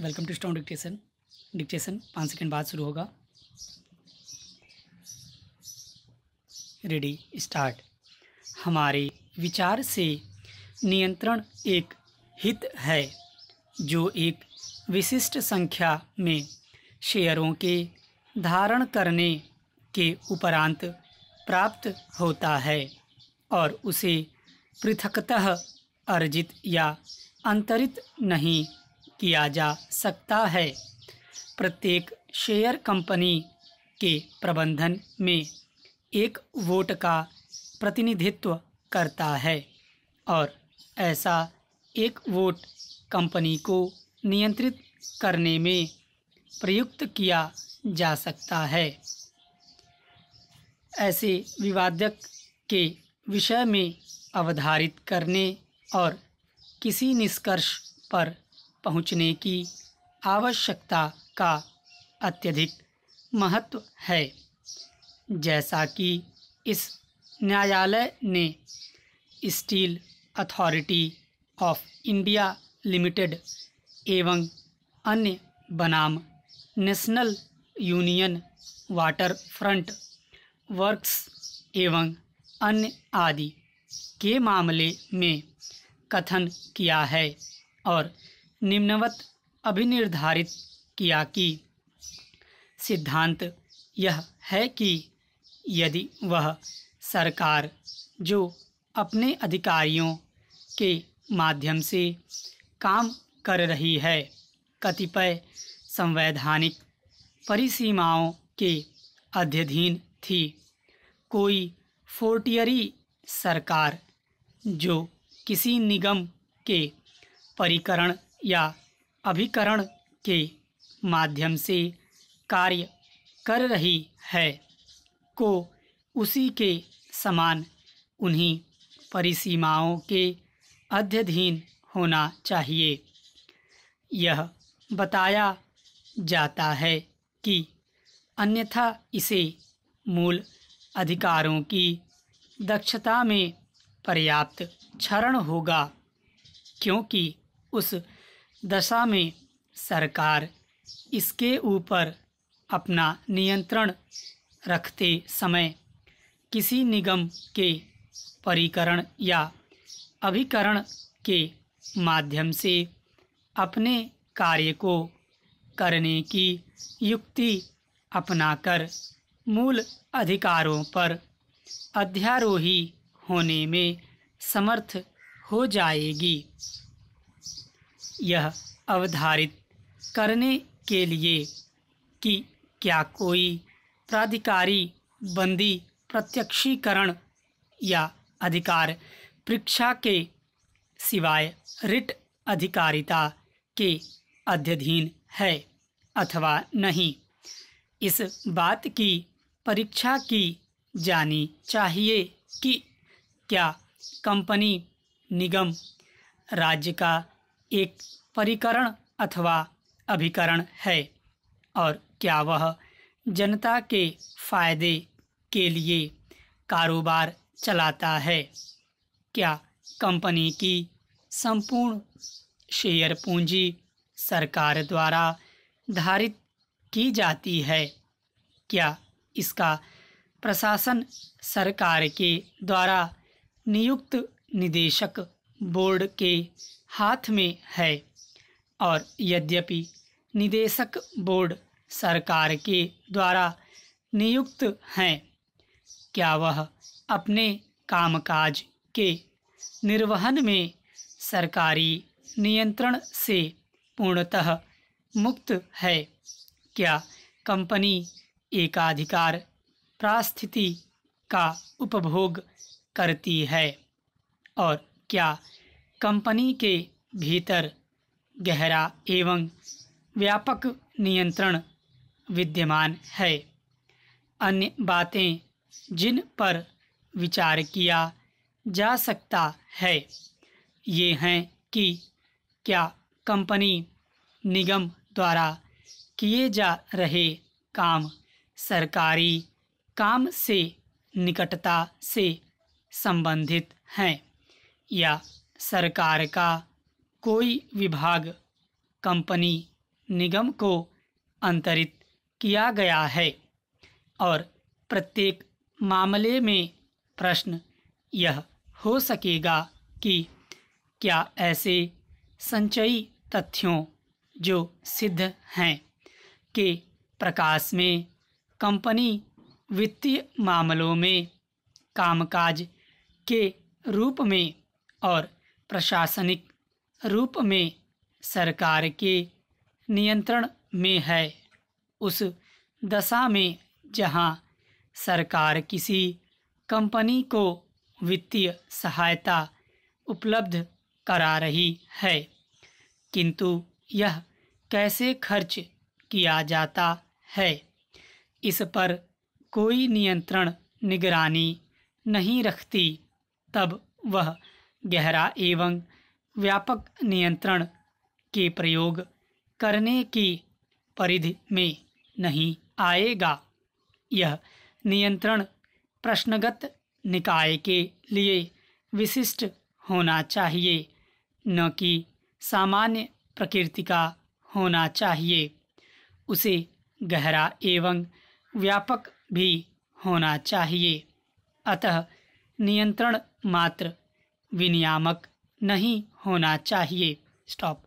welcome to strong dictation dictation पाँच second बाद शुरू होगा रेडी स्टार्ट हमारे विचार से नियंत्रण एक हित है जो एक विशिष्ट संख्या में शेयरों के धारण करने के उपरांत प्राप्त होता है और उसे पृथकतः अर्जित या अंतरित नहीं किया जा सकता है प्रत्येक शेयर कंपनी के प्रबंधन में एक वोट का प्रतिनिधित्व करता है और ऐसा एक वोट कंपनी को नियंत्रित करने में प्रयुक्त किया जा सकता है ऐसे विवादक के विषय में अवधारित करने और किसी निष्कर्ष पर पहुँचने की आवश्यकता का अत्यधिक महत्व है जैसा कि इस न्यायालय ने steel authority of India limited एवं अन्य बनाम national union water front works एवं अन्य आदि के मामले में कथन किया है और निम्नवत अभिनिर्धारित किया कि सिद्धांत यह है कि यदि वह सरकार जो अपने अधिकारियों के माध्यम से काम कर रही है कतिपय संवैधानिक परिसीमाओं के अध्यधीन थी कोई फोर्टियरी सरकार जो किसी निगम के परिकरण या अभिकरण के माध्यम से कार्य कर रही है को उसी के समान उन्हीं परिसीमाओं के अध्यधीन होना चाहिए यह बताया जाता है कि अन्यथा इसे मूल अधिकारों की दक्षता में पर्याप्त क्षरण होगा क्योंकि उस दशा में सरकार इसके ऊपर अपना नियंत्रण रखते समय किसी निगम के परिकरण या अभिकरण के माध्यम से अपने कार्य को करने की युक्ति अपनाकर मूल अधिकारों पर अध्यारोही होने में समर्थ हो जाएगी यह अवधारित करने के लिए कि क्या कोई प्राधिकारी बंदी प्रत्यक्षीकरण या अधिकार परीक्षा के सिवाय रिट अधिकारिता के अध्यधीन है अथवा नहीं इस बात की परीक्षा की जानी चाहिए कि क्या कंपनी निगम राज्य का एक परिकरण अथवा अभिकरण है और क्या वह जनता के फायदे के लिए कारोबार चलाता है क्या कंपनी की संपूर्ण शेयर पूंजी सरकार द्वारा धारित की जाती है क्या इसका प्रशासन सरकार के द्वारा नियुक्त निदेशक बोर्ड के हाथ में है और यद्यपि निदेशक बोर्ड सरकार के द्वारा नियुक्त हैं क्या वह अपने कामकाज के निर्वहन में सरकारी नियंत्रण से पूर्णतः मुक्त है क्या कंपनी एकाधिकार प्रास्थिति का उपभोग करती है और क्या कंपनी के भीतर गहरा एवं व्यापक नियंत्रण विद्यमान है अन्य बातें जिन पर विचार किया जा सकता है ये हैं कि क्या कंपनी निगम द्वारा किए जा रहे काम सरकारी काम से निकटता से संबंधित हैं या सरकार का कोई विभाग कंपनी निगम को अंतरित किया गया है और प्रत्येक मामले में प्रश्न यह हो सकेगा कि क्या ऐसे संचयी तथ्यों जो सिद्ध हैं के प्रकाश में कंपनी वित्तीय मामलों में कामकाज के रूप में और प्रशासनिक रूप में सरकार के नियंत्रण में है उस दशा में जहां सरकार किसी कंपनी को वित्तीय सहायता उपलब्ध करा रही है किंतु यह कैसे खर्च किया जाता है इस पर कोई नियंत्रण निगरानी नहीं रखती तब वह गहरा एवं व्यापक नियंत्रण के प्रयोग करने की परिधि में नहीं आएगा यह नियंत्रण प्रश्नगत निकाय के लिए विशिष्ट होना चाहिए न कि सामान्य प्रकृति का होना चाहिए उसे गहरा एवं व्यापक भी होना चाहिए अतः नियंत्रण मात्र विनियामक नहीं होना चाहिए स्टॉप